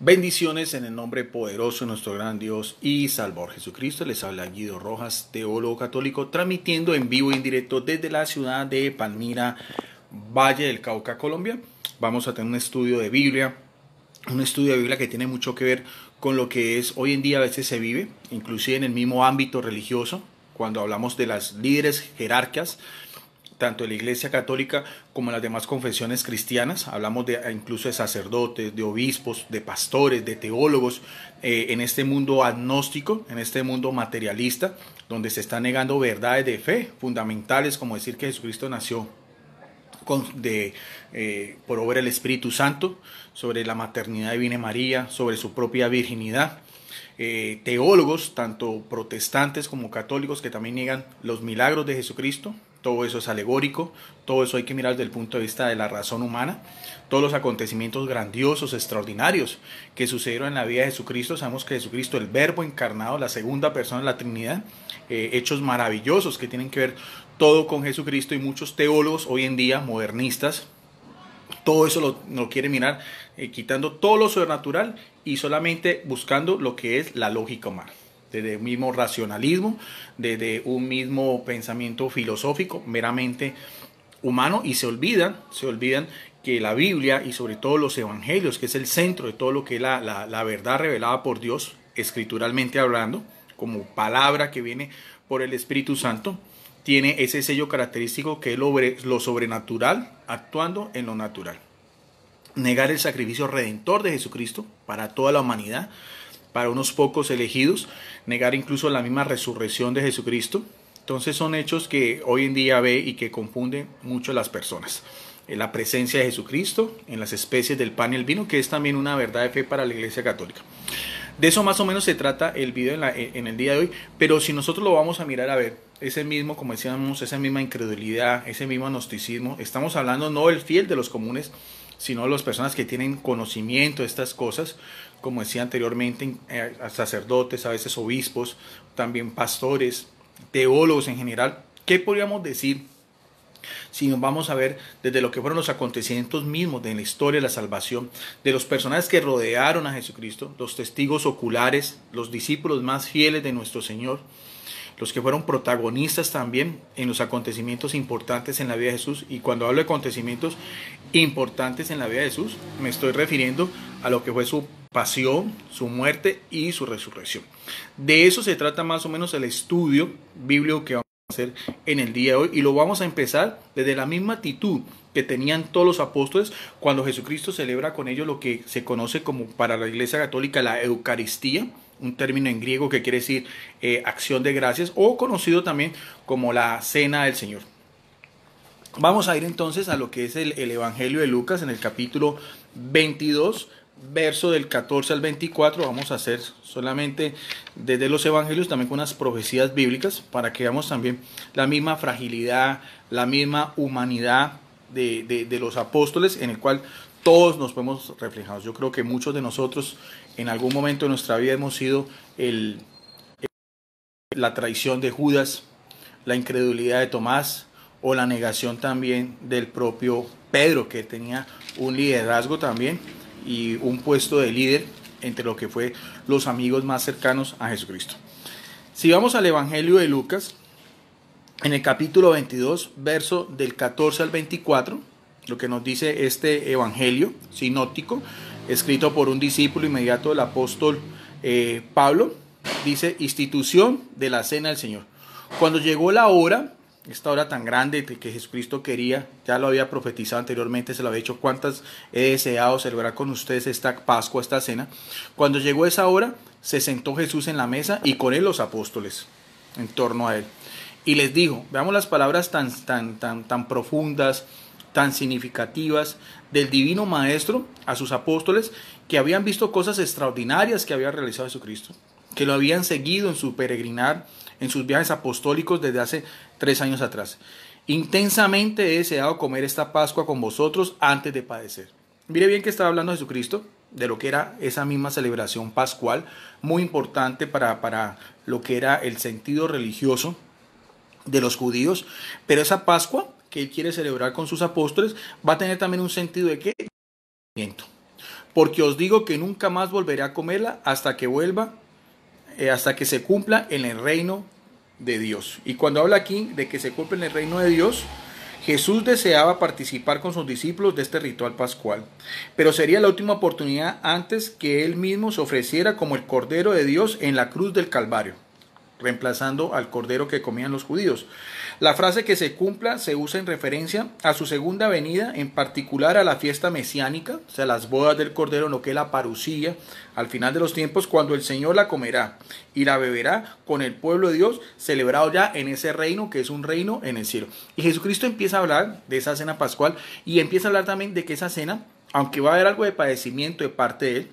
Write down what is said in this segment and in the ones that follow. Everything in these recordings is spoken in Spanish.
Bendiciones en el nombre poderoso de nuestro gran Dios y Salvador Jesucristo. Les habla Guido Rojas, teólogo católico, transmitiendo en vivo y directo desde la ciudad de Palmira, Valle del Cauca, Colombia. Vamos a tener un estudio de Biblia, un estudio de Biblia que tiene mucho que ver con lo que es hoy en día a veces se vive, inclusive en el mismo ámbito religioso, cuando hablamos de las líderes jerárquicas tanto la Iglesia Católica como las demás confesiones cristianas. Hablamos de, eh, incluso de sacerdotes, de obispos, de pastores, de teólogos, eh, en este mundo agnóstico, en este mundo materialista, donde se están negando verdades de fe fundamentales, como decir que Jesucristo nació de, eh, por obra del Espíritu Santo, sobre la maternidad de María, sobre su propia virginidad. teólogos, tanto protestantes como católicos, que también niegan los milagros de Jesucristo, todo eso es alegórico, todo eso hay que mirar desde el punto de vista de la razón humana, todos los acontecimientos grandiosos, extraordinarios que sucedieron en la vida de Jesucristo, sabemos que Jesucristo, el verbo encarnado, la segunda persona de la Trinidad, eh, hechos maravillosos que tienen que ver todo con Jesucristo y muchos teólogos hoy en día, modernistas, todo eso lo, quieren quiere mirar eh, quitando todo lo sobrenatural y solamente buscando lo que es la lógica humana desde el mismo racionalismo, desde un mismo pensamiento filosófico meramente humano y se olvidan, se olvidan que la Biblia y sobre todo los evangelios, que es el centro de todo lo que es la, verdad revelada por Dios, escrituralmente hablando, como palabra que viene por el Espíritu Santo, tiene ese sello característico que es lo sobrenatural actuando en lo natural. Negar el sacrificio redentor de Jesucristo para toda la humanidad para unos pocos elegidos, negar incluso la misma resurrección de Jesucristo. Entonces son hechos que hoy en día ve y que confunden mucho a las personas. En eh, La presencia de Jesucristo en las especies del pan y el vino, que es también una verdad de fe para la Iglesia Católica. De eso más o menos se trata el video en, eh, en, el día de hoy, pero si nosotros lo vamos a mirar a ver, ese mismo, como decíamos, esa misma incredulidad, ese mismo agnosticismo, estamos hablando no del fiel de los comunes, sino de las personas que tienen conocimiento de estas cosas, como decía anteriormente, a eh, sacerdotes, a veces obispos, también pastores, teólogos en general. ¿Qué podríamos decir si nos vamos a ver desde lo que fueron los acontecimientos mismos de la historia de la salvación, de los personajes que rodearon a Jesucristo, los testigos oculares, los discípulos más fieles de nuestro Señor, los que fueron protagonistas también en los acontecimientos importantes en la vida de Jesús. Y cuando hablo de acontecimientos importantes en la vida de Jesús, me estoy refiriendo a lo que fue su pasión, su muerte y su resurrección. De eso se trata más o menos el estudio bíblico que vamos a hacer en el día de hoy y lo vamos a empezar desde la misma actitud que tenían todos los apóstoles cuando Jesucristo celebra con ellos lo que se conoce como para la Iglesia Católica la Eucaristía, un término en griego que quiere decir eh, acción de gracias o conocido también como la Cena del Señor. Vamos a ir entonces a lo que es el, el Evangelio de Lucas en el capítulo 22, verso del 14 al 24 vamos a hacer solamente desde los evangelios también con unas profecías bíblicas para que veamos también la misma fragilidad, la misma humanidad de, los apóstoles en el cual todos nos podemos reflejados. Yo creo que muchos de nosotros en algún momento de nuestra vida hemos sido el, la traición de Judas, la incredulidad de Tomás o la negación también del propio Pedro que tenía un liderazgo también y un puesto de líder entre lo que fue los amigos más cercanos a Jesucristo. Si vamos al Evangelio de Lucas, en el capítulo 22, verso del 14 al 24, lo que nos dice este Evangelio sinótico, escrito por un discípulo inmediato del apóstol eh, Pablo, dice institución de la cena del Señor. Cuando llegó la hora, esta hora tan grande que Jesucristo quería, ya lo había profetizado anteriormente, se lo había dicho, cuántas he deseado celebrar con ustedes esta Pascua, esta cena. Cuando llegó esa hora, se sentó Jesús en la mesa y con él los apóstoles en torno a él. Y les dijo, veamos las palabras tan, tan, tan, tan profundas, tan significativas del divino maestro a sus apóstoles que habían visto cosas extraordinarias que había realizado Jesucristo, que lo habían seguido en su peregrinar en sus viajes apostólicos desde hace tres años atrás. Intensamente he deseado comer esta Pascua con vosotros antes de padecer. Mire bien que estaba hablando Jesucristo de lo que era esa misma celebración pascual, muy importante para, para lo que era el sentido religioso de los judíos, pero esa Pascua que él quiere celebrar con sus apóstoles va a tener también un sentido de que porque os digo que nunca más volveré a comerla hasta que vuelva eh, hasta que se cumpla en el reino de Dios. Y cuando habla aquí de que se cumpla en el reino de Dios, Jesús deseaba participar con sus discípulos de este ritual pascual, pero sería la última oportunidad antes que él mismo se ofreciera como el Cordero de Dios en la cruz del Calvario reemplazando al cordero que comían los judíos. La frase que se cumpla se usa en referencia a su segunda venida, en particular a la fiesta mesiánica, o sea, las bodas del cordero, lo que es la parucía, al final de los tiempos, cuando el Señor la comerá y la beberá con el pueblo de Dios, celebrado ya en ese reino que es un reino en el cielo. Y Jesucristo empieza a hablar de esa cena pascual y empieza a hablar también de que esa cena, aunque va a haber algo de padecimiento de parte de él,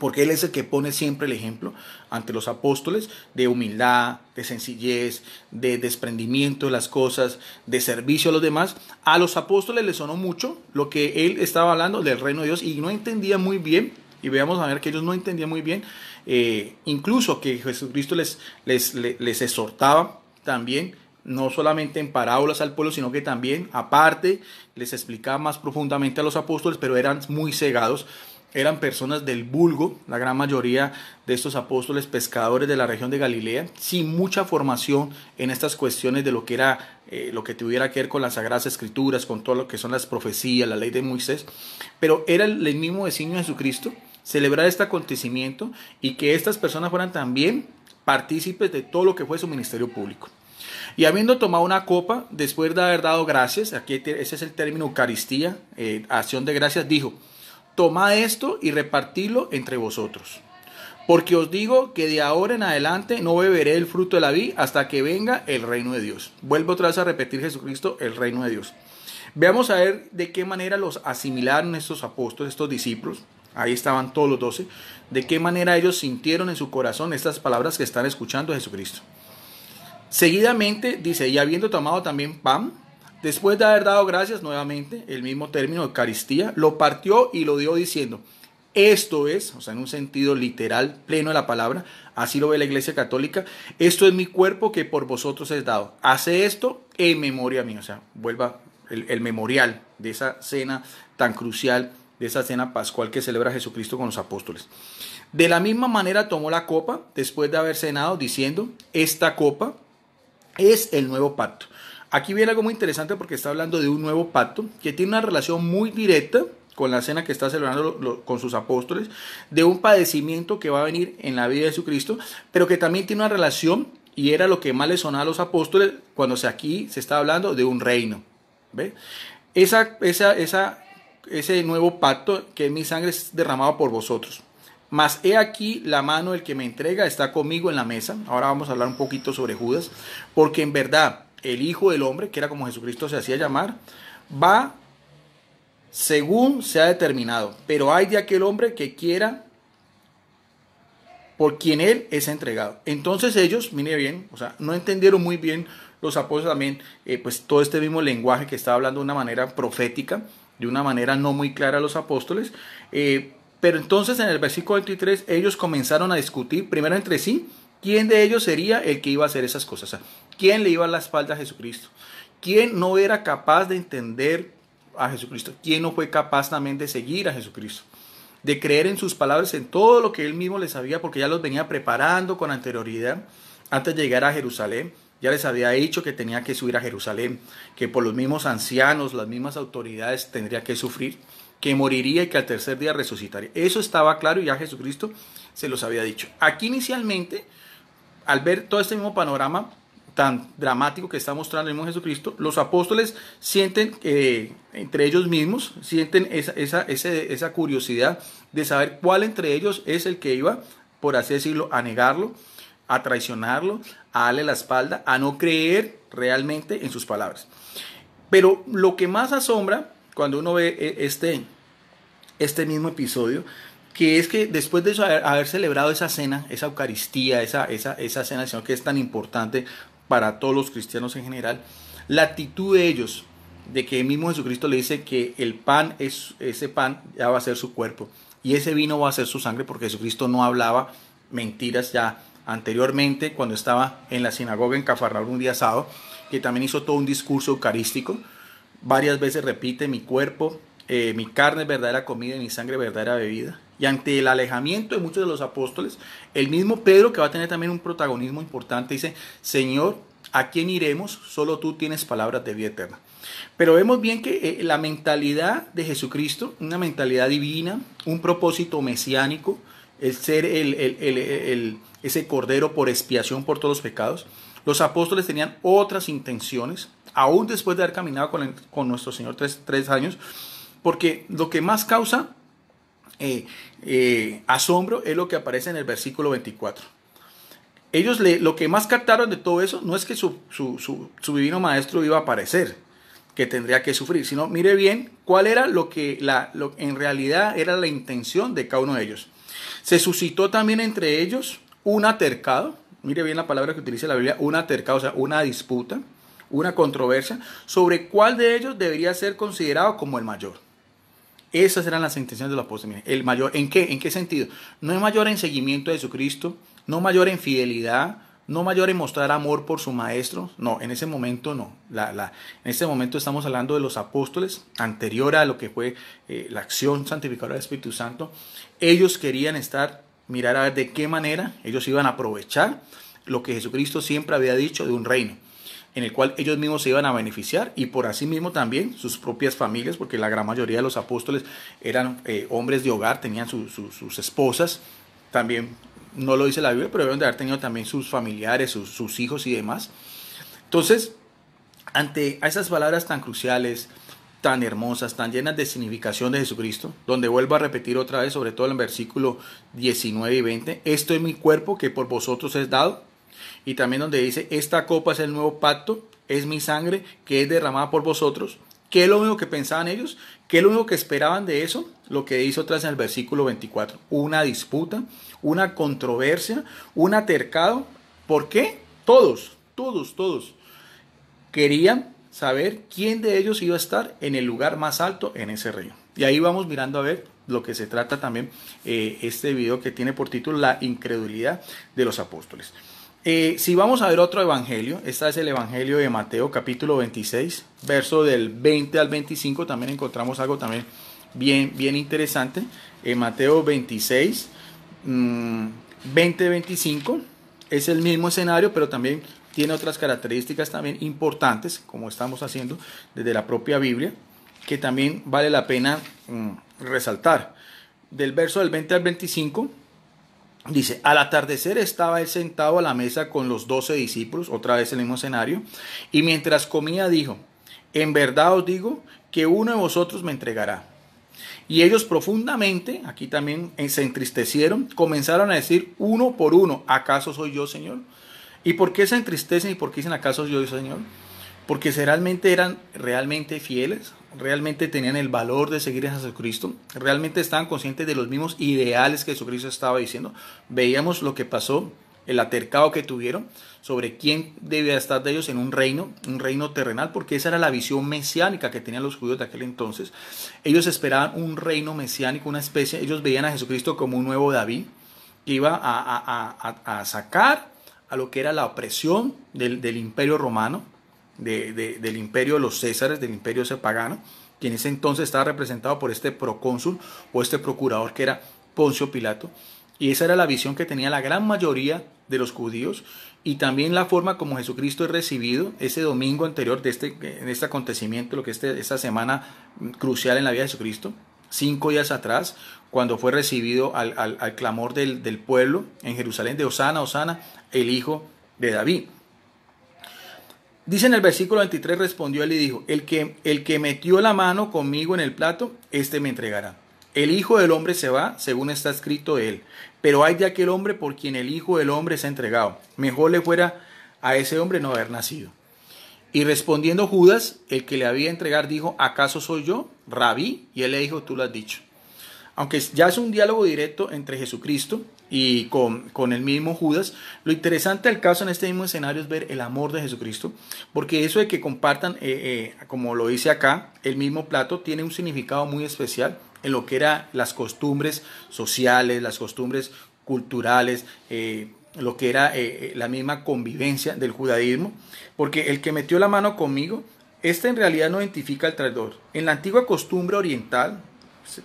porque Él es el que pone siempre el ejemplo ante los apóstoles de humildad, de sencillez, de desprendimiento de las cosas, de servicio a los demás. A los apóstoles les sonó mucho lo que Él estaba hablando del reino de Dios y no entendía muy bien, y veamos a ver que ellos no entendían muy bien, eh, incluso que Jesucristo les, les, les exhortaba también no solamente en parábolas al pueblo, sino que también aparte les explicaba más profundamente a los apóstoles, pero eran muy cegados eran personas del vulgo, la gran mayoría de estos apóstoles pescadores de la región de Galilea, sin mucha formación en estas cuestiones de lo que era eh, lo que tuviera que ver con las sagradas escrituras, con todo lo que son las profecías, la ley de Moisés, pero era el, mismo designio de Jesucristo celebrar este acontecimiento y que estas personas fueran también partícipes de todo lo que fue su ministerio público. Y habiendo tomado una copa, después de haber dado gracias, aquí ese es el término Eucaristía, eh, acción de gracias, dijo, Toma esto y repartidlo entre vosotros. Porque os digo que de ahora en adelante no beberé el fruto de la vid hasta que venga el reino de Dios. Vuelvo otra vez a repetir Jesucristo, el reino de Dios. Veamos a ver de qué manera los asimilaron estos apóstoles, estos discípulos. Ahí estaban todos los doce. De qué manera ellos sintieron en su corazón estas palabras que están escuchando Jesucristo. Seguidamente dice, y habiendo tomado también pan, Después de haber dado gracias, nuevamente, el mismo término, Eucaristía, lo partió y lo dio diciendo, esto es, o sea, en un sentido literal, pleno de la palabra, así lo ve la Iglesia Católica, esto es mi cuerpo que por vosotros es dado. Hace esto en memoria mía, o sea, vuelva el, memorial de esa cena tan crucial, de esa cena pascual que celebra Jesucristo con los apóstoles. De la misma manera tomó la copa después de haber cenado, diciendo, esta copa es el nuevo pacto Aquí viene algo muy interesante porque está hablando de un nuevo pacto que tiene una relación muy directa con la cena que está celebrando con sus apóstoles, de un padecimiento que va a venir en la vida de Jesucristo, pero que también tiene una relación y era lo que más le sonaba a los apóstoles cuando se, aquí se está hablando de un reino. ¿ve? Esa, esa, ese nuevo pacto que mi sangre es derramado por vosotros. Mas he aquí la mano del que me entrega está conmigo en la mesa. Ahora vamos a hablar un poquito sobre Judas, porque en verdad el Hijo del Hombre, que era como Jesucristo se hacía llamar, va según se ha determinado. Pero hay de aquel hombre que quiera por quien él es entregado. Entonces ellos, mire bien, o sea, no entendieron muy bien los apóstoles también, eh, pues todo este mismo lenguaje que estaba hablando de una manera profética, de una manera no muy clara a los apóstoles. Eh, pero entonces en el versículo 23 ellos comenzaron a discutir primero entre sí quién de ellos sería el que iba a hacer esas cosas. ¿Quién le iba a la espalda a Jesucristo? ¿Quién no era capaz de entender a Jesucristo? ¿Quién no fue capaz también de seguir a Jesucristo? De creer en sus palabras, en todo lo que él mismo les sabía, porque ya los venía preparando con anterioridad antes de llegar a Jerusalén. Ya les había dicho que tenía que subir a Jerusalén, que por los mismos ancianos, las mismas autoridades tendría que sufrir, que moriría y que al tercer día resucitaría. Eso estaba claro y ya Jesucristo se los había dicho. Aquí inicialmente, al ver todo este mismo panorama, tan dramático que está mostrando el mismo Jesucristo, los apóstoles sienten eh, entre ellos mismos, sienten esa, esa, curiosidad de saber cuál entre ellos es el que iba, por así decirlo, a negarlo, a traicionarlo, a darle la espalda, a no creer realmente en sus palabras. Pero lo que más asombra cuando uno ve eh, este, este mismo episodio, que es que después de haber, celebrado esa cena, esa Eucaristía, esa, esa, esa cena que es tan importante para todos los cristianos en general, la actitud de ellos, de que mismo Jesucristo le dice que el pan es ese pan ya va a ser su cuerpo y ese vino va a ser su sangre porque Jesucristo no hablaba mentiras ya anteriormente cuando estaba en la sinagoga en Cafarnaúm un día sábado, que también hizo todo un discurso eucarístico, varias veces repite mi cuerpo, eh, mi carne es verdadera comida y mi sangre verdadera bebida y ante el alejamiento de muchos de los apóstoles, el mismo Pedro, que va a tener también un protagonismo importante, dice, Señor, ¿a quién iremos? Solo tú tienes palabras de vida eterna. Pero vemos bien que eh, la mentalidad de Jesucristo, una mentalidad divina, un propósito mesiánico, el ser el, ese cordero por expiación por todos los pecados, los apóstoles tenían otras intenciones, aún después de haber caminado con, nuestro Señor tres años, porque lo que más causa eh, eh, asombro es lo que aparece en el versículo 24. Ellos lo que más captaron de todo eso no es que su, divino maestro iba a aparecer, que tendría que sufrir, sino mire bien cuál era lo que la, en realidad era la intención de cada uno de ellos. Se suscitó también entre ellos un atercado, mire bien la palabra que utiliza la Biblia, un atercado, o sea, una disputa, una controversia sobre cuál de ellos debería ser considerado como el mayor. Esas eran las intenciones de los apóstoles. El mayor, ¿En qué? ¿En qué sentido? No es mayor en seguimiento de Jesucristo, no mayor en fidelidad, no mayor en mostrar amor por su maestro. No, en ese momento no. La, la, en ese momento estamos hablando de los apóstoles, anterior a lo que fue eh, la acción santificadora del Espíritu Santo. Ellos querían estar, mirar a ver de qué manera ellos iban a aprovechar lo que Jesucristo siempre había dicho de un reino en el cual ellos mismos se iban a beneficiar y por así mismo también sus propias familias, porque la gran mayoría de los apóstoles eran eh, hombres de hogar, tenían sus esposas, también no lo dice la Biblia, pero deben de haber tenido también sus familiares, sus, hijos y demás. Entonces, ante esas palabras tan cruciales, tan hermosas, tan llenas de significación de Jesucristo, donde vuelvo a repetir otra vez, sobre todo en el versículo 19 y 20, esto es mi cuerpo que por vosotros es dado, y también donde dice, esta copa es el nuevo pacto, es mi sangre que es derramada por vosotros. ¿Qué es lo único que pensaban ellos? ¿Qué es lo único que esperaban de eso? Lo que dice vez en el versículo 24. Una disputa, una controversia, un atercado. ¿Por qué? Todos, todos, todos. Querían saber quién de ellos iba a estar en el lugar más alto en ese reino. Y ahí vamos mirando a ver lo que se trata también eh, este video que tiene por título La incredulidad de los apóstoles. Eh, si vamos a ver otro evangelio, este es el evangelio de Mateo capítulo 26, verso del 20 al 25, también encontramos algo también bien, bien interesante. En eh, Mateo 26, 20-25, mm, es el mismo escenario, pero también tiene otras características también importantes, como estamos haciendo desde la propia Biblia, que también vale la pena mm, resaltar. Del verso del 20 al 25 Dice, al atardecer estaba él sentado a la mesa con los doce discípulos, otra vez el mismo escenario, y mientras comía dijo, en verdad os digo que uno de vosotros me entregará. Y ellos profundamente, aquí también eh, se entristecieron, comenzaron a decir uno por uno, ¿acaso soy yo, Señor? ¿Y por qué se entristecen y por qué dicen, ¿acaso soy yo, Señor? Porque realmente eran realmente fieles, realmente tenían el valor de seguir a Jesucristo, realmente estaban conscientes de los mismos ideales que Jesucristo estaba diciendo. Veíamos lo que pasó, el atercado que tuvieron sobre quién debía estar de ellos en un reino, un reino terrenal, porque esa era la visión mesiánica que tenían los judíos de aquel entonces. Ellos esperaban un reino mesiánico, una especie, ellos veían a Jesucristo como un nuevo David que iba a, sacar a lo que era la opresión del imperio romano, del imperio de los Césares, del imperio pagano quien en ese entonces estaba representado por este procónsul o este procurador que era Poncio Pilato. Y esa era la visión que tenía la gran mayoría de los judíos y también la forma como Jesucristo es recibido ese domingo anterior de este, este acontecimiento, lo que es este, esta semana crucial en la vida de Jesucristo, cinco días atrás, cuando fue recibido al, clamor del, del, pueblo en Jerusalén de Osana, Osana, el hijo de David. Dice en el versículo 23, respondió él y dijo, el que, el que metió la mano conmigo en el plato, éste me entregará. El Hijo del Hombre se va, según está escrito él. Pero hay de aquel hombre por quien el Hijo del Hombre se ha entregado. Mejor le fuera a ese hombre no haber nacido. Y respondiendo Judas, el que le había entregar, dijo, ¿acaso soy yo, rabí? Y él le dijo, tú lo has dicho aunque ya es un diálogo directo entre Jesucristo y con, el mismo Judas, lo interesante del caso en este mismo escenario es ver el amor de Jesucristo, porque eso de que compartan, eh, eh, como lo dice acá, el mismo plato tiene un significado muy especial en lo que eran las costumbres sociales, las costumbres culturales, eh, lo que era la misma convivencia del judaísmo, porque el que metió la mano conmigo, este en realidad no identifica al traidor. En la antigua costumbre oriental,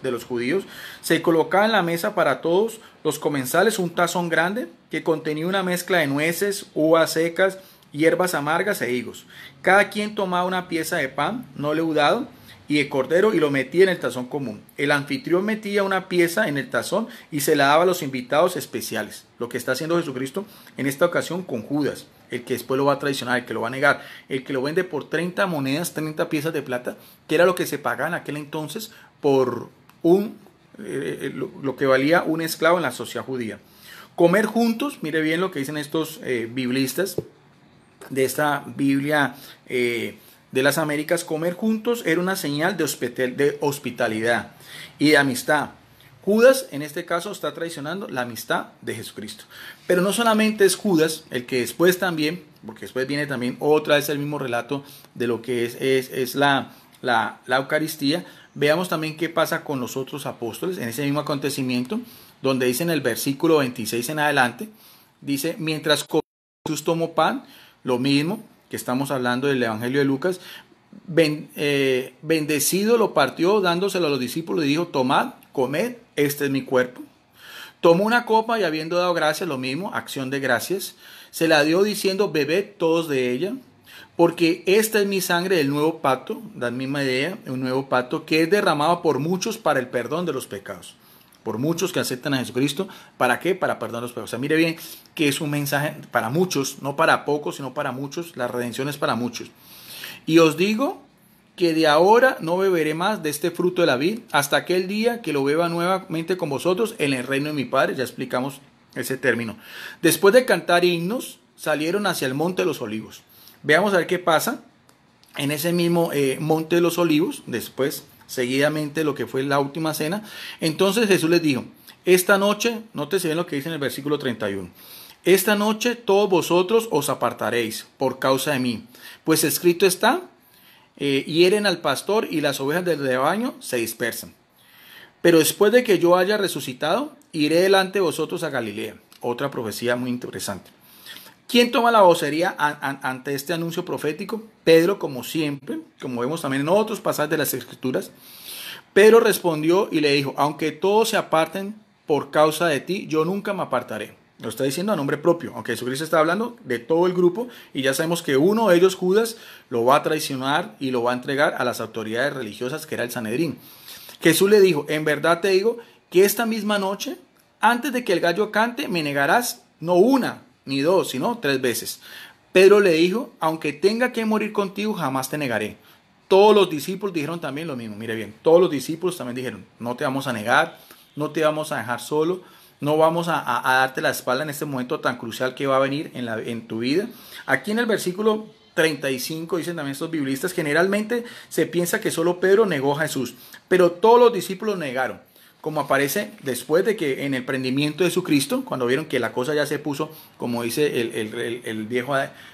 de los judíos, se colocaba en la mesa para todos los comensales un tazón grande que contenía una mezcla de nueces, uvas secas, hierbas amargas e higos. Cada quien tomaba una pieza de pan no leudado y de cordero y lo metía en el tazón común. El anfitrión metía una pieza en el tazón y se la daba a los invitados especiales, lo que está haciendo Jesucristo en esta ocasión con Judas, el que después lo va a traicionar, el que lo va a negar, el que lo vende por 30 monedas, 30 piezas de plata, que era lo que se pagaba en aquel entonces por un, eh, eh, lo, que valía un esclavo en la sociedad judía. Comer juntos, mire bien lo que dicen estos eh, biblistas de esta Biblia de las Américas, comer juntos era una señal de, de hospitalidad y de amistad. Judas en este caso está traicionando la amistad de Jesucristo. Pero no solamente es Judas el que después también, porque después viene también otra vez el mismo relato de lo que es, es, es la, la, Eucaristía, veamos también qué pasa con los otros apóstoles en ese mismo acontecimiento, donde dice en el versículo 26 en adelante, dice, mientras Jesús tomó pan, lo mismo que estamos hablando del Evangelio de Lucas, eh, bendecido lo partió dándoselo a los discípulos y dijo, tomad, comed, este es mi cuerpo. Tomó una copa y habiendo dado gracias, lo mismo, acción de gracias, se la dio diciendo, bebed todos de ella porque esta es mi sangre del nuevo pacto, la misma idea, un nuevo pacto que es derramado por muchos para el perdón de los pecados. Por muchos que aceptan a Jesucristo, ¿para qué? Para perdonar los pecados. O sea, mire bien que es un mensaje para muchos, no para pocos, sino para muchos. La redención es para muchos. Y os digo que de ahora no beberé más de este fruto de la vid hasta aquel día que lo beba nuevamente con vosotros en el reino de mi Padre. Ya explicamos ese término. Después de cantar himnos, salieron hacia el monte de los olivos. Veamos a ver qué pasa en ese mismo eh, monte de los olivos, después, seguidamente, lo que fue la última cena. Entonces Jesús les dijo, esta noche, se bien lo que dice en el versículo 31. Esta noche todos vosotros os apartaréis por causa de mí, pues escrito está, eh, hieren al pastor y las ovejas del rebaño se dispersan. Pero después de que yo haya resucitado, iré delante de vosotros a Galilea. Otra profecía muy interesante. ¿Quién toma la vocería ante este anuncio profético? Pedro, como siempre, como vemos también en otros pasajes de las Escrituras. Pedro respondió y le dijo, aunque todos se aparten por causa de ti, yo nunca me apartaré. Lo está diciendo a nombre propio, aunque Jesucristo está hablando de todo el grupo y ya sabemos que uno de ellos, Judas, lo va a traicionar y lo va a entregar a las autoridades religiosas que era el Sanedrín. Jesús le dijo, en verdad te digo que esta misma noche, antes de que el gallo cante, me negarás no una, ni dos, sino tres veces. Pedro le dijo, aunque tenga que morir contigo, jamás te negaré. Todos los discípulos dijeron también lo mismo. Mire bien, todos los discípulos también dijeron, no te vamos a negar, no te vamos a dejar solo, no vamos a, darte la espalda en este momento tan crucial que va a venir en, en tu vida. Aquí en el versículo 35, dicen también estos biblistas, generalmente se piensa que solo Pedro negó a Jesús, pero todos los discípulos negaron como aparece después de que en el prendimiento de Jesucristo, cuando vieron que la cosa ya se puso, como dice el, viejo,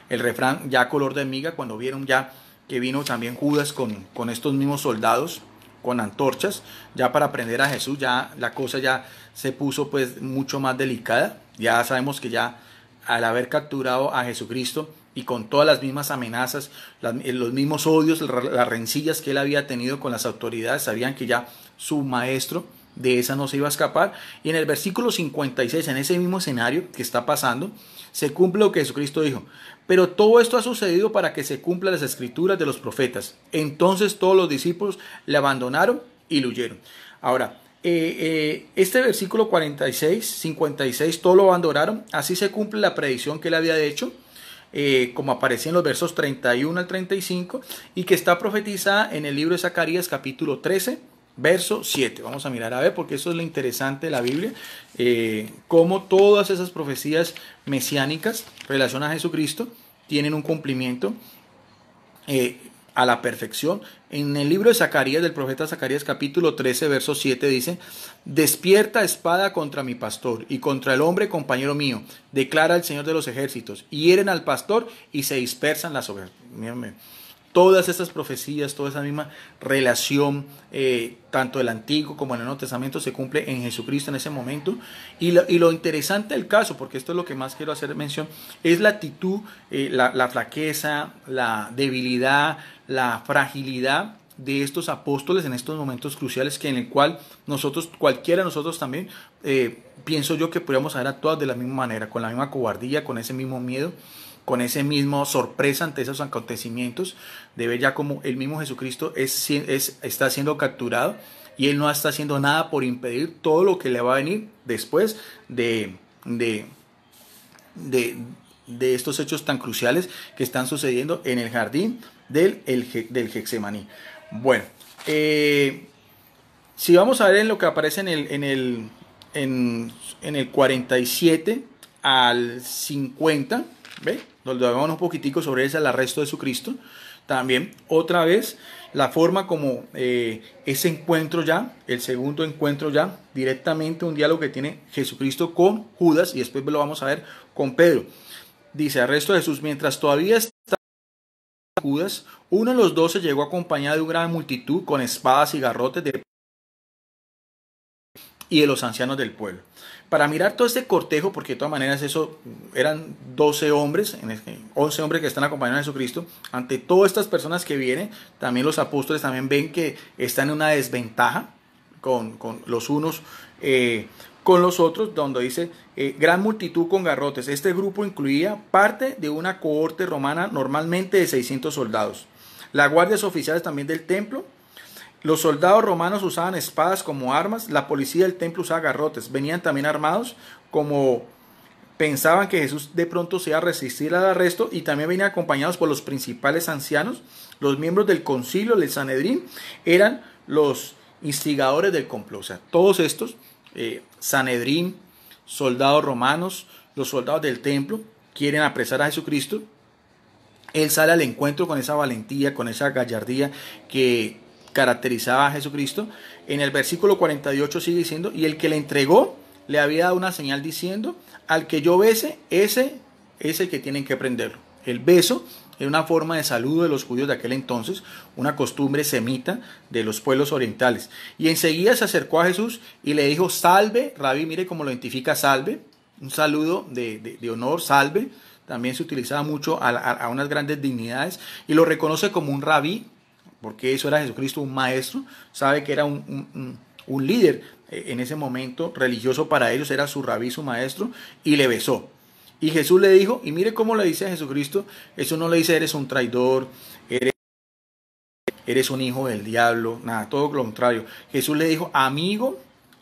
el refrán, ya color de miga, cuando vieron ya que vino también Judas con, con estos mismos soldados, con antorchas, ya para prender a Jesús, ya la cosa ya se puso pues mucho más delicada, ya sabemos que ya al haber capturado a Jesucristo, y con todas las mismas amenazas, eh, los mismos odios, las rencillas que él había tenido con las autoridades, sabían que ya su maestro de esa no se iba a escapar. Y en el versículo 56, en ese mismo escenario que está pasando, se cumple lo que Jesucristo dijo. Pero todo esto ha sucedido para que se cumplan las escrituras de los profetas. Entonces todos los discípulos le abandonaron y le huyeron. Ahora, eh, eh, este versículo 46, 56, todos lo abandonaron. Así se cumple la predicción que él había hecho. Eh, como aparece en los versos 31 al 35 y que está profetizada en el libro de Zacarías capítulo 13 verso 7. Vamos a mirar a ver, porque eso es lo interesante de la Biblia, como eh, cómo todas esas profecías mesiánicas relacionadas a Jesucristo tienen un cumplimiento eh, a la perfección. En el libro de Zacarías, del profeta Zacarías capítulo 13, verso 7 dice, despierta espada contra mi pastor y contra el hombre compañero mío, declara el Señor de los ejércitos, hieren al pastor y se dispersan las ovejas todas esas profecías, toda esa misma relación, eh, tanto del Antiguo como el Nuevo Testamento, se cumple en Jesucristo en ese momento. Y lo, interesante del caso, porque esto es lo que más quiero hacer mención, es la actitud, eh, la, la flaqueza, la debilidad, la fragilidad de estos apóstoles en estos momentos cruciales que en el cual nosotros, cualquiera de nosotros también, eh, pienso yo que podríamos haber actuado de la misma manera, con la misma cobardía, con ese mismo miedo con ese mismo sorpresa ante esos acontecimientos, de ver ya como el mismo Jesucristo es, es, está siendo capturado y él no está haciendo nada por impedir todo lo que le va a venir después de, de, estos hechos tan cruciales que están sucediendo en el jardín del, el, del Hexemaní. Bueno, eh, si vamos a ver en lo que aparece en el, en el, en el 47 al 50, ¿ve? donde hablamos un poquitico sobre ese el arresto de Jesucristo. También, otra vez, la forma como eh, ese encuentro ya, el segundo encuentro ya, directamente un diálogo que tiene Jesucristo con Judas y después lo vamos a ver con Pedro. Dice, arresto de Jesús, mientras todavía está Judas, uno de los doce llegó acompañado de una gran multitud con espadas y garrotes y de los ancianos del pueblo para mirar todo este cortejo, porque de todas maneras eso eran 12 hombres, 11 hombres que están acompañando a Jesucristo, ante todas estas personas que vienen, también los apóstoles también ven que están en una desventaja con, con los unos, eh, con los otros, donde dice eh, gran multitud con garrotes. Este grupo incluía parte de una cohorte romana normalmente de 600 soldados. Las guardias oficiales también del templo, los soldados romanos usaban espadas como armas, la policía del templo usaba garrotes, venían también armados como pensaban que Jesús de pronto se iba a resistir al arresto y también venían acompañados por los principales ancianos, los miembros del concilio, del Sanedrín, eran los instigadores del complot. O sea, todos estos, eh, Sanedrín, soldados romanos, los soldados del templo, quieren apresar a Jesucristo. Él sale al encuentro con esa valentía, con esa gallardía que caracterizaba a Jesucristo, en el versículo 48 sigue diciendo, y el que le entregó le había dado una señal diciendo, al que yo bese, ese es el que tienen que prenderlo. El beso es una forma de saludo de los judíos de aquel entonces, una costumbre semita de los pueblos orientales. Y enseguida se acercó a Jesús y le dijo, salve, rabí, mire cómo lo identifica salve, un saludo de, honor, salve. También se utilizaba mucho a, a unas grandes dignidades y lo reconoce como un rabí, porque eso era Jesucristo, un maestro, sabe que era un, líder e, en ese momento religioso para ellos, era su rabí, su maestro, y le besó. Y Jesús le dijo, y mire cómo le dice a Jesucristo, eso no le dice eres un traidor, eres, eres un hijo del diablo, nada, todo lo contrario. Jesús le dijo, amigo,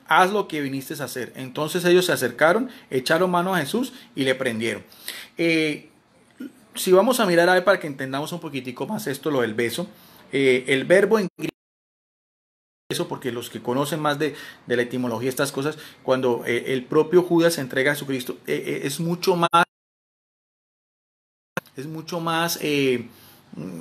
haz lo que viniste a hacer. Entonces ellos se acercaron, echaron mano a Jesús y le prendieron. Eh, si vamos a mirar a para que entendamos un poquitico más esto, lo del beso, eh, el verbo en griego, eso porque los que conocen más de, la etimología estas cosas, cuando eh, el propio Judas se entrega a Jesucristo, eh, es mucho más, es mucho más, mm,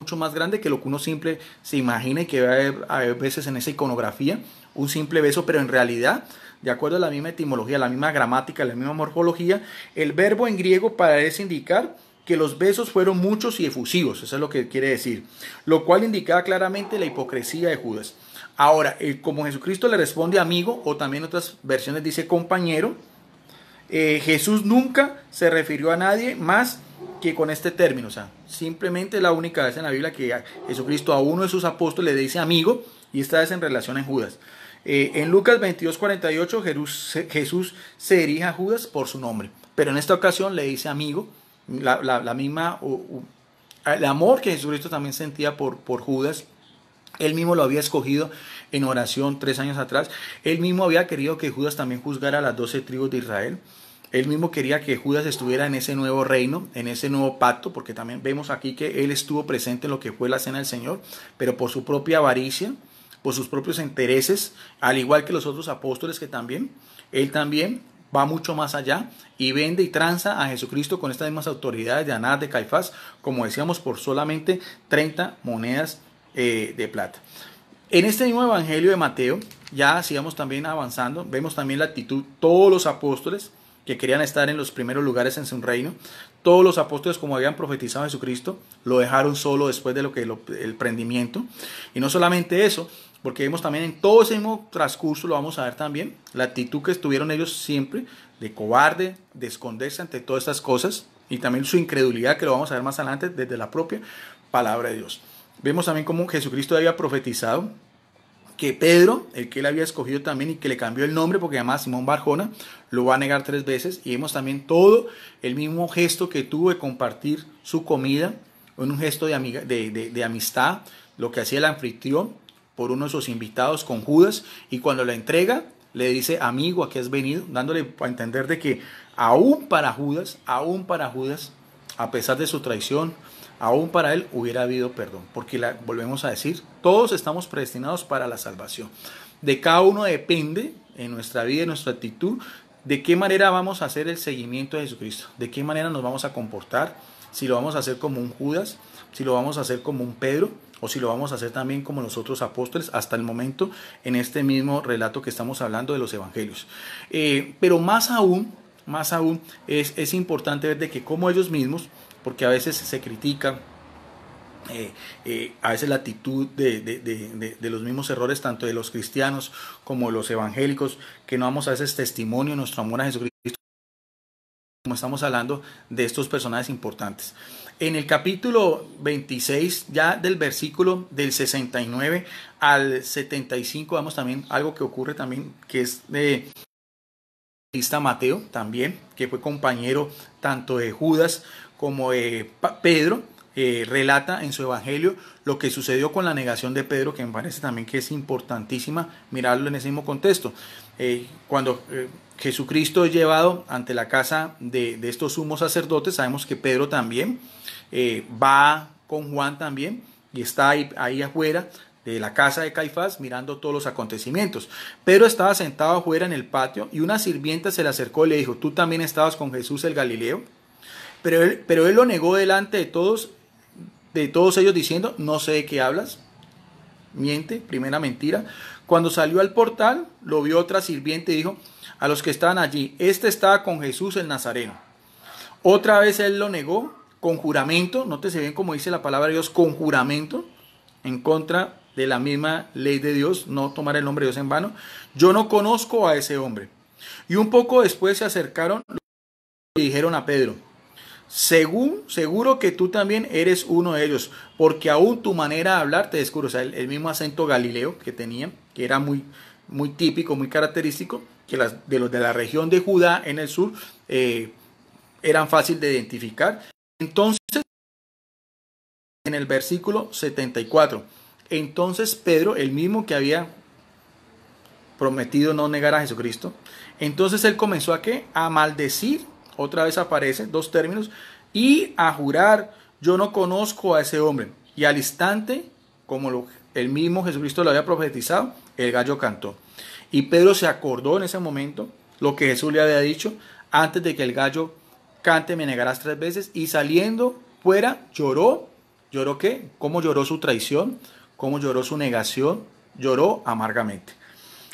mucho más grande que lo que uno simple se imagina que va a veces en esa iconografía, un simple beso, pero en realidad de acuerdo a la misma etimología, la misma gramática, la misma morfología, el verbo en griego parece indicar que los besos fueron muchos y efusivos, eso es lo que quiere decir, lo cual indicaba claramente la hipocresía de Judas. Ahora, eh, como Jesucristo le responde amigo, o también otras versiones dice compañero, eh, Jesús nunca se refirió a nadie más que con este término. O sea, simplemente la única vez en la Biblia que Jesucristo a uno de sus apóstoles le dice amigo, y esta vez en relación a Judas. Eh, en Lucas 22, 48, Jesús, Jesús se dirige a Judas por su nombre, pero en esta ocasión le dice amigo, la, misma, el amor que Jesucristo también sentía por, por Judas, él mismo lo había escogido en oración tres años atrás, él mismo había querido que Judas también juzgara a las doce tribus de Israel. Él mismo quería que Judas estuviera en ese nuevo reino, en ese nuevo pacto, porque también vemos aquí que él estuvo presente en lo que fue la cena del Señor, pero por su propia avaricia, por sus propios intereses, al igual que los otros apóstoles que también, él también va mucho más allá y vende y tranza a Jesucristo con estas mismas autoridades de Anás de Caifás, como decíamos, por solamente 30 monedas eh, de plata. En este mismo Evangelio de Mateo, ya sigamos también avanzando, vemos también la actitud, todos los apóstoles que querían estar en los primeros lugares en su reino, todos los apóstoles como habían profetizado a Jesucristo, lo dejaron solo después de lo que prendimiento. Y no solamente eso, porque vemos también en todo ese mismo transcurso, lo vamos a ver también, la actitud que estuvieron ellos siempre de cobarde, de esconderse ante todas estas cosas y también su incredulidad que lo vamos a ver más adelante desde la propia palabra de Dios. Vemos también cómo Jesucristo había profetizado que Pedro, el que él había escogido también y que le cambió el nombre porque llamaba Simón Barjona lo va a negar tres veces y vemos también todo el mismo gesto que tuvo de compartir su comida en un gesto de, de amistad, lo que hacía el anfitrión por uno de sus invitados con Judas y cuando la entrega le dice, amigo, ¿a que has venido? Dándole para entender de que aún para Judas, aún para Judas, a pesar de su traición, aún para él hubiera habido perdón. Porque la, volvemos a decir, todos estamos predestinados para la salvación. De cada uno depende en nuestra vida, en nuestra actitud, de qué manera vamos a hacer el seguimiento de Jesucristo, de qué manera nos vamos a comportar, si lo vamos a hacer como un Judas, si lo vamos a hacer como un Pedro, o si lo vamos a hacer también como los otros apóstoles hasta el momento en este mismo relato que estamos hablando de los evangelios. Eh, pero más aún, más aún es, importante ver de que como ellos mismos, porque a veces se critica, eh, eh, a veces la actitud de, los mismos errores tanto de los cristianos como de los evangélicos, que no vamos a hacer testimonio nuestro amor a Jesucristo, como estamos hablando de estos personajes importantes en el capítulo 26, ya del versículo del 69 al 75, vamos también algo que ocurre también, que es de Mateo también, que fue compañero tanto de Judas como de Pedro, eh, relata en su evangelio lo que sucedió con la negación de Pedro, que me parece también que es importantísima mirarlo en ese mismo contexto. Eh, cuando eh, Jesucristo es llevado ante la casa de, estos sumos sacerdotes. Sabemos que Pedro también eh, va con Juan también y está ahí, ahí afuera de la casa de Caifás mirando todos los acontecimientos. Pedro estaba sentado afuera en el patio y una sirvienta se le acercó y le dijo, tú también estabas con Jesús el Galileo. Pero él, pero él lo negó delante de todos, de todos ellos diciendo, no sé de qué hablas. Miente, primera mentira. Cuando salió al portal, lo vio otra sirviente y dijo, a los que estaban allí, este estaba con Jesús el Nazareno. Otra vez él lo negó con juramento, nótese bien cómo dice la palabra de Dios, con juramento, en contra de la misma ley de Dios, no tomar el nombre de Dios en vano. Yo no conozco a ese hombre. Y un poco después se acercaron y dijeron a Pedro, según, seguro que tú también eres uno de ellos, porque aún tu manera de hablar te descubre, el, el mismo acento galileo que tenía, que era muy, muy típico, muy característico, que las, de los de la región de Judá en el sur eh, eran fácil de identificar. Entonces, en el versículo 74, entonces Pedro, el mismo que había prometido no negar a Jesucristo, entonces él comenzó a qué? A maldecir, otra vez aparecen dos términos, y a jurar, yo no conozco a ese hombre. Y al instante, como el mismo Jesucristo lo había profetizado, el gallo cantó. Y Pedro se acordó en ese momento lo que Jesús le había dicho, antes de que el gallo cante, me negarás tres veces, y saliendo fuera lloró, lloró qué, cómo lloró su traición, cómo lloró su negación, lloró amargamente.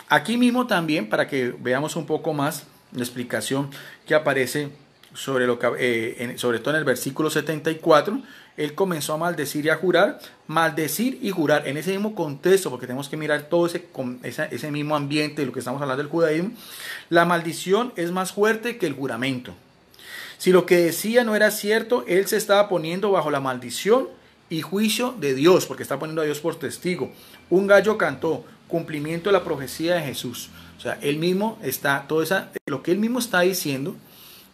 Aquí mismo también, para que veamos un poco más la explicación que aparece sobre, lo eh, sobre todo en el versículo 74, él comenzó a maldecir y a jurar, maldecir y jurar, en ese mismo contexto, porque tenemos que mirar todo ese, ese mismo ambiente de lo que estamos hablando del judaísmo, la maldición es más fuerte que el juramento. Si lo que decía no era cierto, él se estaba poniendo bajo la maldición y juicio de Dios, porque está poniendo a Dios por testigo. Un gallo cantó, cumplimiento de la profecía de Jesús. O sea, él mismo está, todo esa, lo que él mismo está diciendo,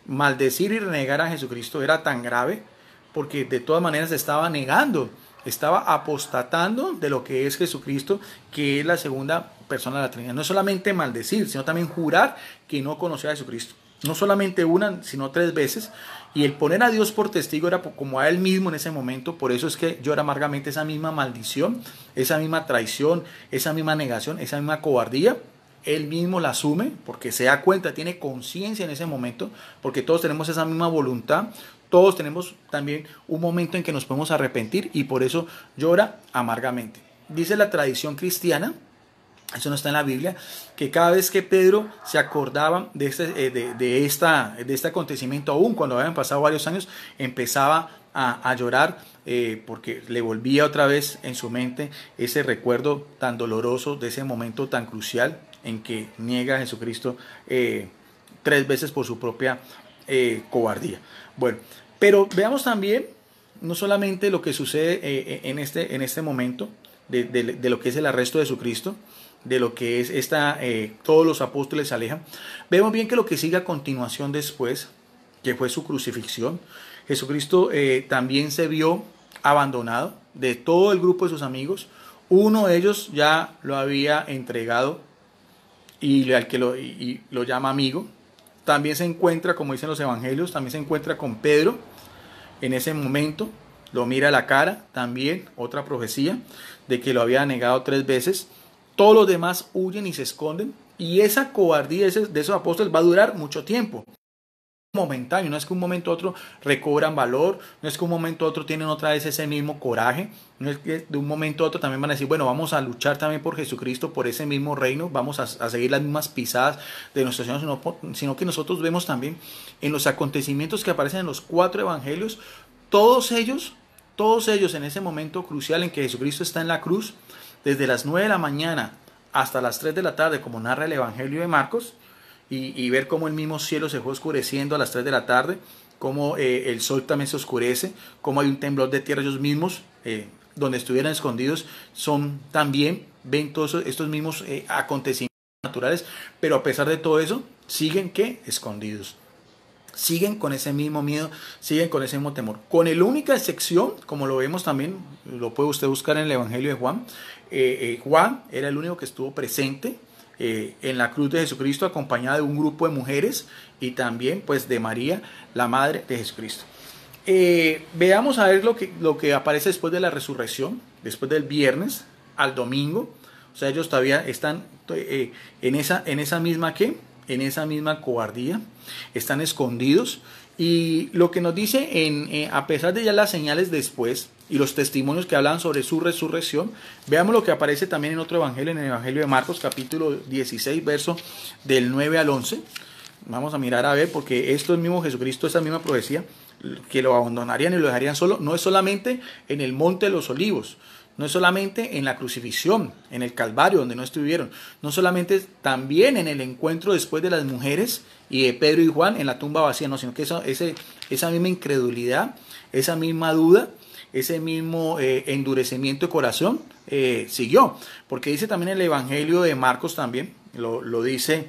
maldecir y renegar a Jesucristo era tan grave porque de todas maneras estaba negando, estaba apostatando de lo que es Jesucristo, que es la segunda persona de la Trinidad. No solamente maldecir, sino también jurar que no conocía a Jesucristo. No solamente una, sino tres veces. Y el poner a Dios por testigo era como a él mismo en ese momento. Por eso es que llora amargamente esa misma maldición, esa misma traición, esa misma negación, esa misma cobardía él mismo la asume porque se da cuenta, tiene conciencia en ese momento, porque todos tenemos esa misma voluntad, todos tenemos también un momento en que nos podemos arrepentir y por eso llora amargamente. Dice la tradición cristiana, eso no está en la Biblia, que cada vez que Pedro se acordaba de este, eh, de, esta, de este acontecimiento, aún cuando habían pasado varios años, empezaba a, llorar eh, porque le volvía otra vez en su mente ese recuerdo tan doloroso de ese momento tan crucial en que niega a Jesucristo eh, tres veces por su propia cobardía. Bueno, pero veamos también no solamente lo que sucede eh, eh, en, este, en este momento, de, lo que es el arresto de Jesucristo, de lo que es esta, eh, todos los apóstoles se alejan. Vemos bien que lo que sigue a continuación después, que fue su crucifixión, Jesucristo también se vio abandonado de todo el grupo de sus amigos. Uno de ellos ya lo había entregado y al que lo, y lo llama amigo, también se encuentra, como dicen los evangelios, también se encuentra con Pedro en ese momento, lo mira a la cara, también otra profecía de que lo había negado tres veces. Todos los demás huyen y se esconden. Y esa cobardía de esos apóstoles va a durar mucho tiempo momentáneo, no es que un momento u otro recobran valor, no es que un momento u otro tienen otra vez ese mismo coraje, no es que de un momento a otro también van a decir, bueno, vamos a luchar también por Jesucristo, por ese mismo reino, vamos a, seguir las mismas pisadas de nuestro Señor, sino, que nosotros vemos también en los acontecimientos que aparecen en los cuatro evangelios, todos ellos, todos ellos en ese momento crucial en que Jesucristo está en la cruz, desde las 9 de la mañana hasta las 3 de la tarde, como narra el Evangelio de Marcos, y, ver cómo el mismo cielo se fue oscureciendo a las 3 de la tarde, cómo eh, el sol también se oscurece, cómo hay un temblor de tierra, ellos mismos, eh, donde estuvieran escondidos, son también, ven todos estos mismos eh, acontecimientos naturales, pero a pesar de todo eso, siguen que escondidos siguen con ese mismo miedo, siguen con ese mismo temor. Con la única excepción, como lo vemos también, lo puede usted buscar en el Evangelio de Juan, Juan era el único que estuvo presente eh, en la cruz de Jesucristo acompañada de un grupo de mujeres y también pues de María, la madre de Jesucristo. Eh, veamos a ver lo que, lo que aparece después de la resurrección, después del viernes al domingo. O sea, ellos todavía están eh, en, esa, en esa misma que, en esa misma cobardía, están escondidos. Y lo que nos dice, en, a pesar de ya las señales después, y los testimonios que hablan sobre su resurrección. Veamos lo que aparece también en otro evangelio, en el Evangelio de Marcos capítulo 16, verso del 9 al 11. Vamos a mirar a ver, porque esto es mismo Jesucristo, esa misma profecía, que lo abandonarían y lo dejarían solo, no es solamente en el monte de los olivos, no es solamente en la crucifixión, en el Calvario, donde no estuvieron, no solamente también en el encuentro después de las mujeres y de Pedro y Juan en la tumba vacía, no, sino que esa misma incredulidad, esa misma duda, ese mismo eh, endurecimiento de corazón eh, siguió. Porque dice también el Evangelio de Marcos también, lo, lo dice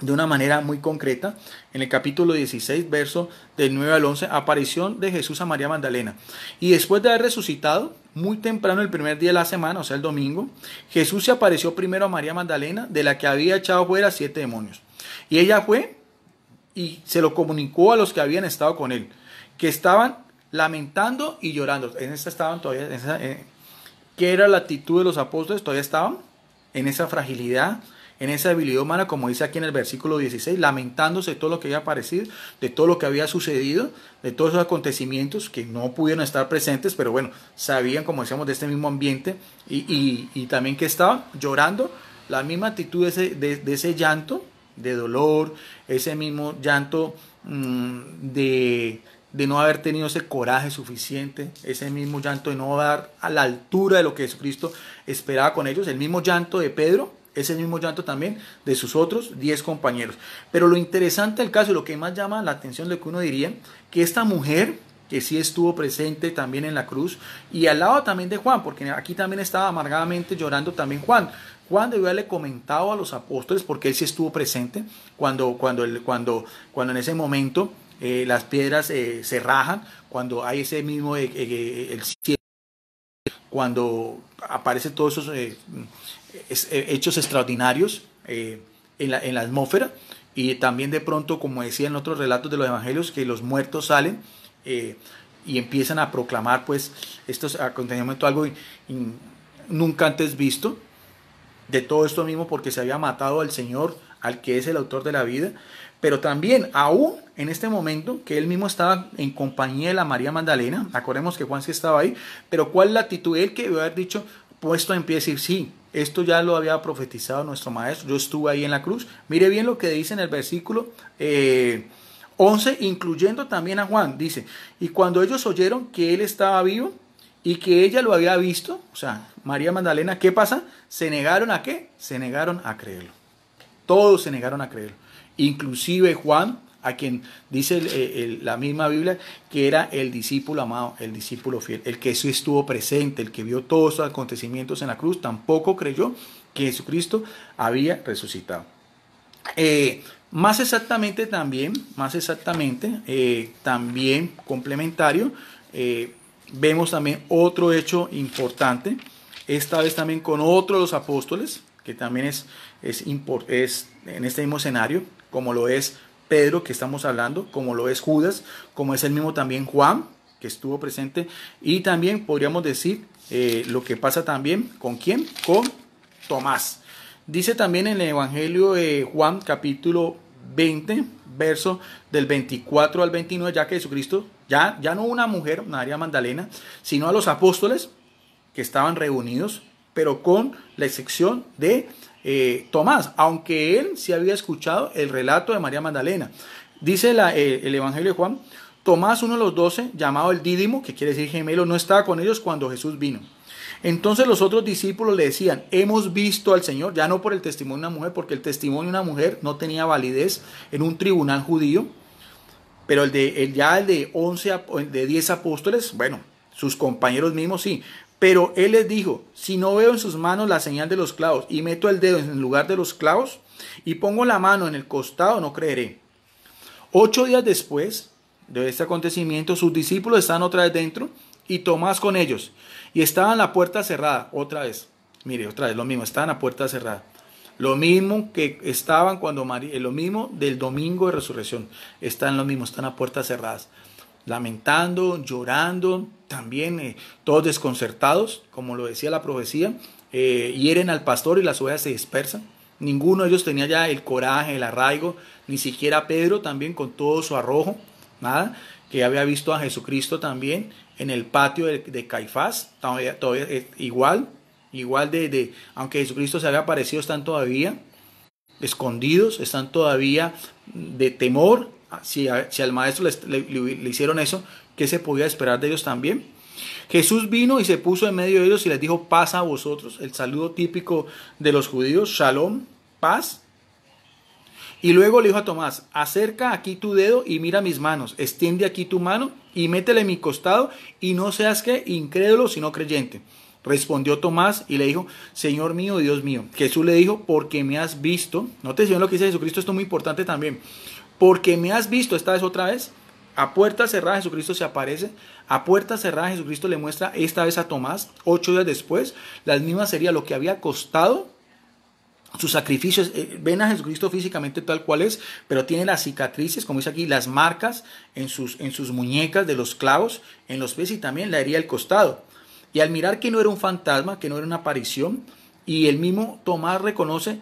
de una manera muy concreta. En el capítulo 16, verso del 9 al 11, aparición de Jesús a María Magdalena. Y después de haber resucitado, muy temprano el primer día de la semana, o sea el domingo, Jesús se apareció primero a María Magdalena, de la que había echado fuera siete demonios. Y ella fue y se lo comunicó a los que habían estado con él, que estaban lamentando y llorando. En esa estaban todavía, eh, ¿qué era la actitud de los apóstoles? Todavía estaban en esa fragilidad, en esa debilidad humana, como dice aquí en el versículo 16, lamentándose de todo lo que había parecido, de todo lo que había sucedido, de todos esos acontecimientos que no pudieron estar presentes, pero bueno, sabían, como decíamos, de este mismo ambiente y, también que estaban llorando, la misma actitud de ese, llanto, de dolor, ese mismo llanto mm, de de no haber tenido ese coraje suficiente, ese mismo llanto de no dar a la altura de lo que Jesucristo esperaba con ellos, el mismo llanto de Pedro, ese mismo llanto también de sus otros diez compañeros. Pero lo interesante del caso lo que más llama la atención de lo que uno diría, que esta mujer que sí estuvo presente también en la cruz y al lado también de Juan, porque aquí también estaba amargadamente llorando también Juan, Juan debió haberle comentado a los apóstoles, porque él sí estuvo presente, cuando, cuando, cuando, cuando en ese momento eh, las piedras eh, se rajan, cuando hay ese mismo eh, el cielo, cuando aparecen todos esos hechos extraordinarios en la, atmósfera, y también de pronto, como decía en otros relatos de los evangelios, que los muertos salen y empiezan a proclamar pues estos acontecimientos, algo nunca antes visto, de todo esto mismo porque se había matado al Señor, al que es el autor de la vida, pero también aún en este momento que él mismo estaba en compañía de la María Magdalena, acordemos que Juan sí estaba ahí, pero cuál la actitud él que debe haber dicho, puesto en pie decir, sí, esto ya lo había profetizado nuestro maestro, yo estuve ahí en la cruz. Mire bien lo que dice en el versículo 11, eh, incluyendo también a Juan, dice, y cuando ellos oyeron que él estaba vivo, y que ella lo había visto, o sea, María Magdalena, ¿qué pasa? Se negaron a qué? Se negaron a creerlo. Todos se negaron a creerlo. Inclusive Juan, a quien dice eh, la misma Biblia, que era el discípulo amado, el discípulo fiel, el que estuvo presente, el que vio todos los acontecimientos en la cruz, tampoco creyó que Jesucristo había resucitado. Eh, más exactamente también, más exactamente, eh, también complementario, vemos también otro hecho importante, esta vez también con otro de los apóstoles, que también es, es en este mismo escenario, como lo es Pedro que estamos hablando, como lo es Judas, como es el mismo también Juan que estuvo presente y también podríamos decir eh, lo que pasa también con quién, con Tomás. Dice también en el Evangelio de Juan capítulo 20, verso del 24 al 29, ya que Jesucristo, ya, ya no una mujer, María Magdalena, sino a los apóstoles que estaban reunidos, pero con la excepción de eh, Tomás, aunque él sí había escuchado el relato de María Magdalena. Dice eh, el Evangelio de Juan, Tomás, uno de los doce, llamado el Dídimo, que quiere decir gemelo, no estaba con ellos cuando Jesús vino. Entonces los otros discípulos le decían, hemos visto al Señor, ya no por el testimonio de una mujer, porque el testimonio de una mujer no tenía validez en un tribunal judío, pero el de el ya el de 11 de 10 apóstoles, bueno, sus compañeros mismos sí, pero él les dijo, si no veo en sus manos la señal de los clavos y meto el dedo en lugar de los clavos y pongo la mano en el costado, no creeré. Ocho días después de este acontecimiento, sus discípulos están otra vez dentro y Tomás con ellos. Y estaban la puerta cerrada, otra vez. Mire, otra vez, lo mismo, estaban la puerta cerrada. Lo mismo que estaban cuando María, eh, lo mismo del domingo de resurrección. Están lo mismo, están a puertas cerradas lamentando, llorando, también eh, todos desconcertados, como lo decía la profecía, eh, hieren al pastor y las ovejas se dispersan. Ninguno de ellos tenía ya el coraje, el arraigo, ni siquiera Pedro también con todo su arrojo, nada, que había visto a Jesucristo también en el patio de, Caifás, todavía, eh, igual, igual de, aunque Jesucristo se había aparecido, están todavía escondidos, están todavía de temor, si, al maestro le, hicieron eso, ¿qué se podía esperar de ellos también? Jesús vino y se puso en medio de ellos y les dijo, paz a vosotros, el saludo típico de los judíos, shalom, paz. Y luego le dijo a Tomás, acerca aquí tu dedo y mira mis manos, extiende aquí tu mano y métele en mi costado y no seas que incrédulo sino creyente. Respondió Tomás y le dijo, Señor mío, Dios mío. Jesús le dijo, porque me has visto. Note, bien lo que dice Jesucristo, esto es muy importante también porque me has visto, esta vez otra vez, a puerta cerrada Jesucristo se aparece, a puerta cerrada Jesucristo le muestra esta vez a Tomás, ocho días después, las mismas sería lo que había costado sus sacrificios, eh, ven a Jesucristo físicamente tal cual es, pero tiene las cicatrices, como dice aquí, las marcas en sus, en sus muñecas de los clavos, en los pies y también la herida del costado. Y al mirar que no era un fantasma, que no era una aparición, y el mismo Tomás reconoce,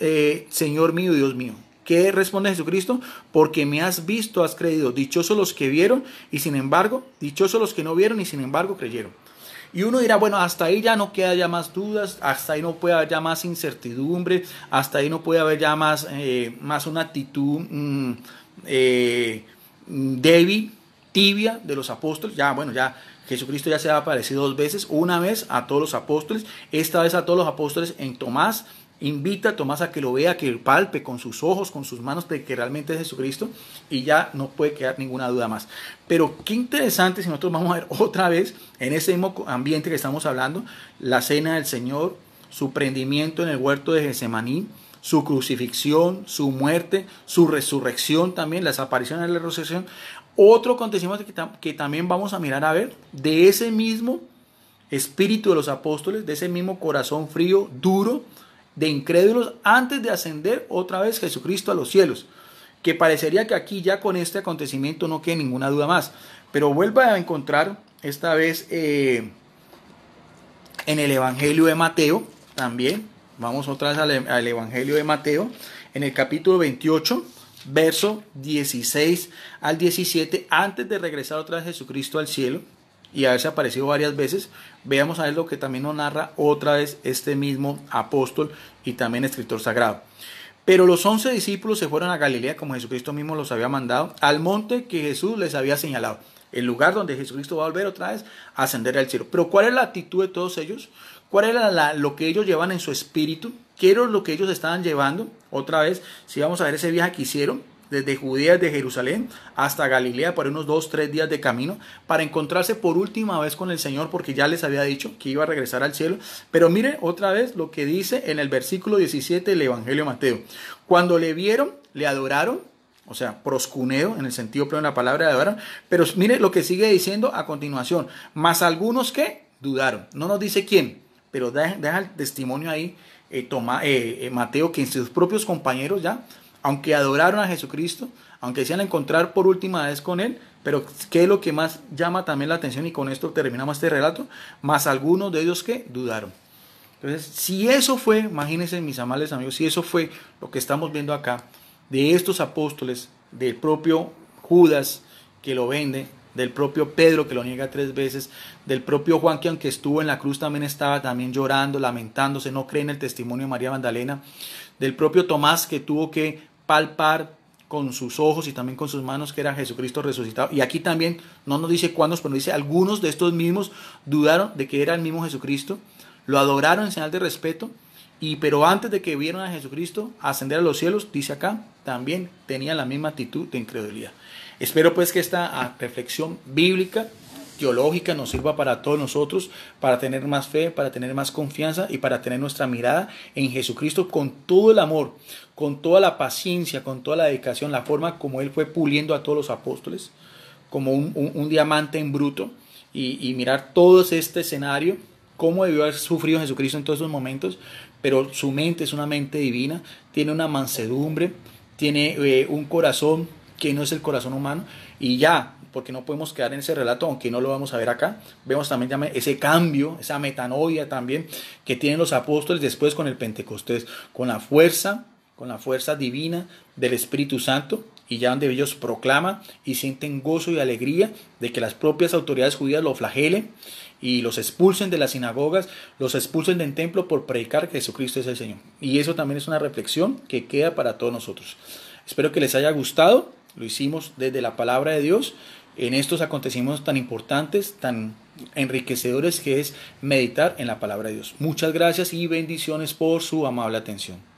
eh, Señor mío, Dios mío. ¿Qué responde Jesucristo? Porque me has visto, has creído. Dichosos los que vieron y sin embargo, dichosos los que no vieron y sin embargo creyeron. Y uno dirá, bueno, hasta ahí ya no queda ya más dudas, hasta ahí no puede haber ya más incertidumbre, hasta ahí no puede haber ya más, eh, más una actitud mm, eh, débil, tibia de los apóstoles. Ya, bueno, ya Jesucristo ya se ha aparecido dos veces, una vez a todos los apóstoles, esta vez a todos los apóstoles en Tomás, Invita a Tomás a que lo vea, que palpe con sus ojos, con sus manos, de que realmente es Jesucristo y ya no puede quedar ninguna duda más. Pero qué interesante si nosotros vamos a ver otra vez en ese mismo ambiente que estamos hablando, la cena del Señor, su prendimiento en el huerto de Getsemaní, su crucifixión, su muerte, su resurrección también, las apariciones de la resurrección. Otro acontecimiento que, que también vamos a mirar a ver de ese mismo espíritu de los apóstoles, de ese mismo corazón frío, duro, de incrédulos antes de ascender otra vez Jesucristo a los cielos. Que parecería que aquí ya con este acontecimiento no quede ninguna duda más. Pero vuelva a encontrar esta vez eh, en el Evangelio de Mateo también. Vamos otra vez al, al Evangelio de Mateo, en el capítulo 28, verso 16 al 17, antes de regresar otra vez Jesucristo al cielo y haberse aparecido varias veces, veamos a él lo que también nos narra otra vez este mismo apóstol y también escritor sagrado. Pero los once discípulos se fueron a Galilea, como Jesucristo mismo los había mandado, al monte que Jesús les había señalado, el lugar donde Jesucristo va a volver otra vez a ascender al cielo. Pero ¿cuál es la actitud de todos ellos? ¿Cuál era lo que ellos llevan en su espíritu? ¿Qué era lo que ellos estaban llevando? Otra vez, si vamos a ver ese viaje que hicieron, desde Judea, de Jerusalén hasta Galilea, por unos dos, tres días de camino, para encontrarse por última vez con el Señor, porque ya les había dicho que iba a regresar al cielo. Pero mire otra vez lo que dice en el versículo 17 del Evangelio de Mateo. Cuando le vieron, le adoraron, o sea, proscuneo, en el sentido pleno de la palabra de adoraron, pero mire lo que sigue diciendo a continuación, más algunos que dudaron. No nos dice quién, pero deja, el testimonio ahí, eh, eh, eh, Mateo, que en sus propios compañeros ya aunque adoraron a Jesucristo, aunque decían encontrar por última vez con Él, pero ¿qué es lo que más llama también la atención? Y con esto terminamos este relato, más algunos de ellos que dudaron. Entonces, si eso fue, imagínense mis amables amigos, si eso fue lo que estamos viendo acá, de estos apóstoles, del propio Judas que lo vende, del propio Pedro que lo niega tres veces, del propio Juan que aunque estuvo en la cruz también estaba también llorando, lamentándose, no cree en el testimonio de María Magdalena, del propio Tomás que tuvo que palpar con sus ojos y también con sus manos que era Jesucristo resucitado. Y aquí también no nos dice cuándo, pero dice algunos de estos mismos dudaron de que era el mismo Jesucristo, lo adoraron en señal de respeto, y pero antes de que vieron a Jesucristo ascender a los cielos, dice acá, también tenían la misma actitud de incredulidad. Espero pues que esta ah, reflexión bíblica teológica nos sirva para todos nosotros, para tener más fe, para tener más confianza y para tener nuestra mirada en Jesucristo con todo el amor, con toda la paciencia, con toda la dedicación, la forma como Él fue puliendo a todos los apóstoles, como un, diamante en bruto, y, mirar todo este escenario cómo debió haber sufrido Jesucristo en todos esos momentos, pero su mente es una mente divina, tiene una mansedumbre, tiene eh, un corazón que no es el corazón humano, y ya porque no podemos quedar en ese relato, aunque no lo vamos a ver acá. Vemos también ese cambio, esa metanoia también que tienen los apóstoles después con el Pentecostés, con la fuerza, con la fuerza divina del Espíritu Santo, y ya donde ellos proclaman y sienten gozo y alegría de que las propias autoridades judías lo flagelen y los expulsen de las sinagogas, los expulsen del templo por predicar que Jesucristo es el Señor. Y eso también es una reflexión que queda para todos nosotros. Espero que les haya gustado. Lo hicimos desde la palabra de Dios en estos acontecimientos tan importantes, tan enriquecedores que es meditar en la palabra de Dios. Muchas gracias y bendiciones por su amable atención.